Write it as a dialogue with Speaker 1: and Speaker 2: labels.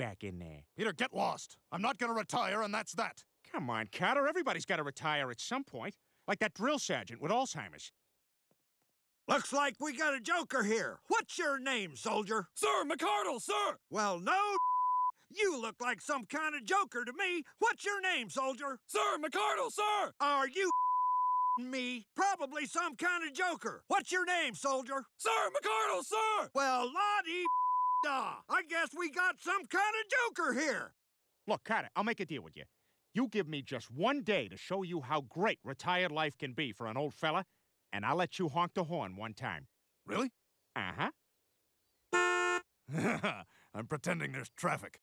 Speaker 1: back in there. Peter, get lost. I'm not gonna retire, and that's that. Come on, Carter. Everybody's gotta retire at some point. Like that drill sergeant with Alzheimer's. Looks like we
Speaker 2: got a joker here. What's your name, soldier? Sir McCardle, sir! Well, no you look like some kind of joker to me. What's your name, soldier? Sir McCardle, sir! Are you me? Probably some kind of joker. What's your name, soldier? Sir McCardle, sir! Well, Lottie Ah, I guess we got some kind
Speaker 1: of joker here. Look, Carter, I'll make a deal with you. You give me just one day to show you how great retired life can be for an old fella, and I'll let you honk the horn one time.
Speaker 3: Really?
Speaker 4: Uh-huh. I'm pretending there's traffic.